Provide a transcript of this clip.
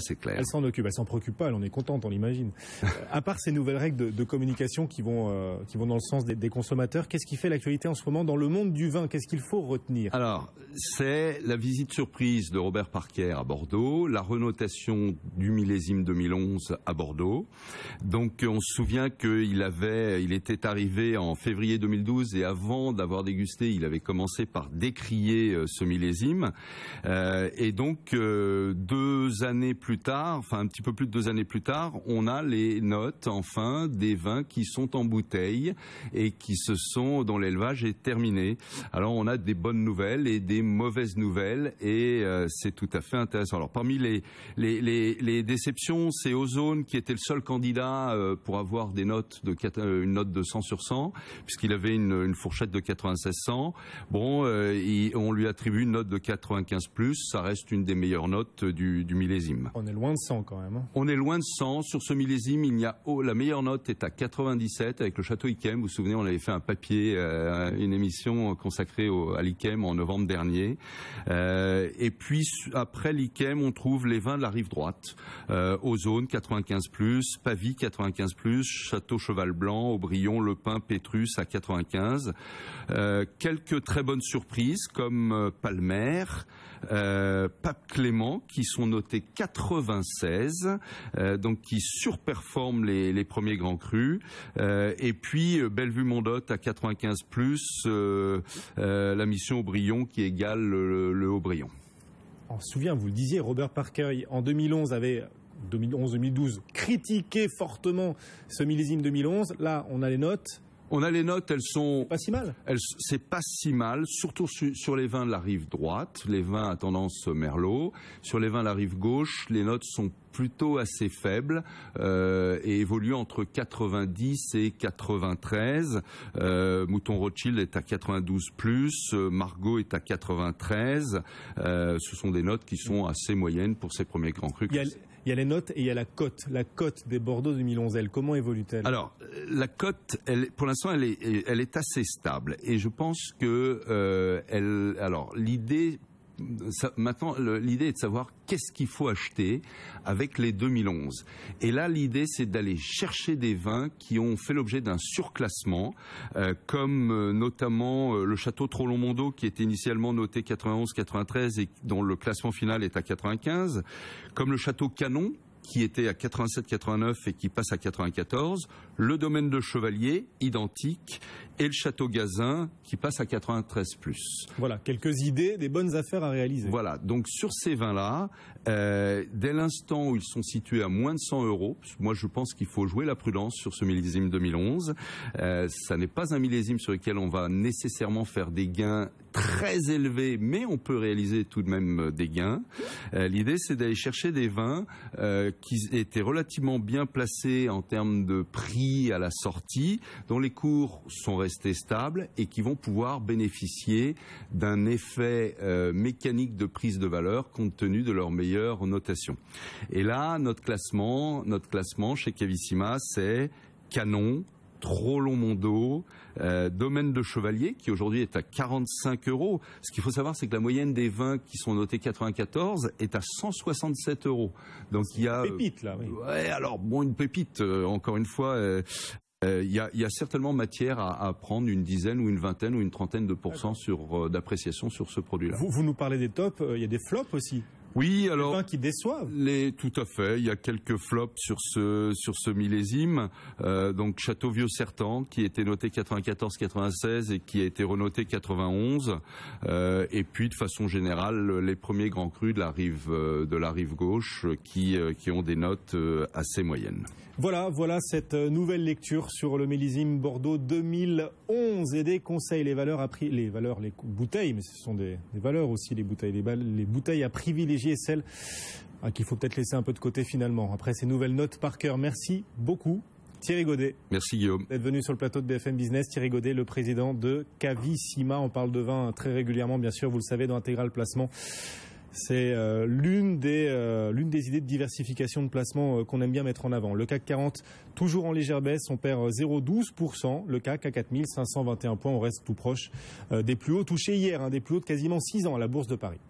Ça, clair. Elle s'en occupe, elle s'en préoccupe pas, elle en est contente, on l'imagine. Euh, à part ces nouvelles règles de, communication qui vont, euh, qui vont dans le sens des, consommateurs, qu'est-ce qui fait l'actualité en ce moment dans le monde du vin Qu'est-ce qu'il faut retenir Alors, c'est la visite surprise de Robert Parker à Bordeaux, la renotation du millésime 2011 à Bordeaux. Donc, on se souvient qu'il avait, il était arrivé en février 2012 et avant d'avoir dégusté, il avait commencé par décrier euh, ce millésime. et donc, deux années plus tard, enfin un petit peu plus de deux années plus tard, on a les notes enfin des vins qui sont en bouteille et qui se sont dont l'élevage est terminé. Alors on a des bonnes nouvelles et des mauvaises nouvelles et euh, c'est tout à fait intéressant. Alors parmi les les, déceptions, c'est Ozone qui était le seul candidat euh, pour avoir des notes de euh, une note de 100 sur 100 puisqu'il avait une, fourchette de 9600. Bon, on lui attribue une note de 95 ça reste une des meilleures notes du millésime. On est loin de 100 quand même. Hein. On est loin de 100. Sur ce millésime, il y a oh, la meilleure note est à 97 avec le château Ikem. Vous vous souvenez, on avait fait un papier, euh, une émission consacrée à l'Ikem en novembre dernier. Euh, et puis après l'Ikem, on trouve les vins de la rive droite, euh, Ozone 95 Pavie 95 Château Cheval Blanc, Aubryon, Le Pin, Pétrus à 95. quelques très bonnes surprises comme Palmer. Euh, Pape Clément, qui sont notés 96, euh, donc qui surperforment les, premiers grands crus. Euh, et puis Bellevue Mondotte à 95 plus la mission Aubryon qui égale le, le Aubryon. On se souvient, vous le disiez, Robert Parker en 2011 avait 2011-2012 critiqué fortement ce millésime 2011. Là, on a les notes. On a les notes, elles sont pas si mal. c'est pas si mal, surtout sur les vins de la rive droite, les vins à tendance merlot. Sur les vins de la rive gauche, les notes sont plutôt assez faibles euh, et évoluent entre 90 et 93. Euh, Mouton Rothschild est à 92 plus, euh, Margot est à 93. ce sont des notes qui sont assez moyennes pour ces premiers grands crus. Il y, a, les notes et il y a la cote, la cote des Bordeaux 2011. Elle, comment évolue-t-elle Alors, la cote, pour l'instant, elle est, assez stable. Et je pense que, euh, alors, l'idée maintenant, l'idée est de savoir qu'est-ce qu'il faut acheter avec les 2011. Et là, l'idée, c'est d'aller chercher des vins qui ont fait l'objet d'un surclassement, euh, comme euh, notamment le château Trollon qui était initialement noté 91-93 et dont le classement final est à 95, comme le château Canon, qui était à 87-89 et qui passe à 94, le domaine de Chevalier, identique, et le château Gazin, qui passe à 93+. Plus. Voilà, quelques idées, des bonnes affaires à réaliser. Voilà, donc sur ces vins-là, euh, dès l'instant où ils sont situés à moins de 100 euros, moi je pense qu'il faut jouer la prudence sur ce millésime 2011, euh, ça n'est pas un millésime sur lequel on va nécessairement faire des gains très élevé, mais on peut réaliser tout de même euh, des gains. Euh, l'idée, c'est d'aller chercher des vins euh, qui étaient relativement bien placés en termes de prix à la sortie, dont les cours sont restés stables et qui vont pouvoir bénéficier d'un effet mécanique de prise de valeur compte tenu de leur meilleure notation. Et là, notre classement, notre classement chez Cavissima, c'est canon, trop long mon dos, euh, domaine de chevalier qui aujourd'hui est à 45 euros. Ce qu'il faut savoir, c'est que la moyenne des vins qui sont notés 94 est à 167 euros. Donc il y a une pépite là. Oui. Euh, alors bon, une pépite. Euh, encore une fois. il y, a, certainement matière à, prendre une dizaine ou une vingtaine ou une trentaine de pourcents d'appréciation sur ce produit-là. Vous, nous parlez des tops, il y a des flops aussi. Oui, alors les qui déçoivent. Les, tout à fait. Il y a quelques flops sur ce sur ce millésime. Euh, donc Château Vieux Certan qui était noté 94-96 et qui a été renoté 91. Euh, et puis de façon générale, les premiers grands crus de la rive euh, de la rive gauche qui qui ont des notes assez moyennes. Voilà, voilà cette nouvelle lecture sur le millésime Bordeaux 2011 et des conseils, les valeurs à prix, les valeurs, les bouteilles, mais ce sont des, valeurs aussi les bouteilles, les, les bouteilles à privilégier et est celle ah, qu'il faut peut-être laisser un peu de côté finalement. Après ces nouvelles notes par cœur, merci beaucoup. Thierry Godet. Merci Guillaume. D'être venu sur le plateau de BFM Business. Thierry Godet, le président de Cavissima. On parle de vin très régulièrement, bien sûr, vous le savez, dans Intégral Placement. C'est euh, l'une des, euh, des idées de diversification de placement euh, qu'on aime bien mettre en avant. Le CAC 40, toujours en légère baisse, on perd 0,12%. Le CAC à 4521 points, on reste tout proche des plus hauts touchés hier, hein, des plus hauts de quasiment 6 ans à la Bourse de Paris.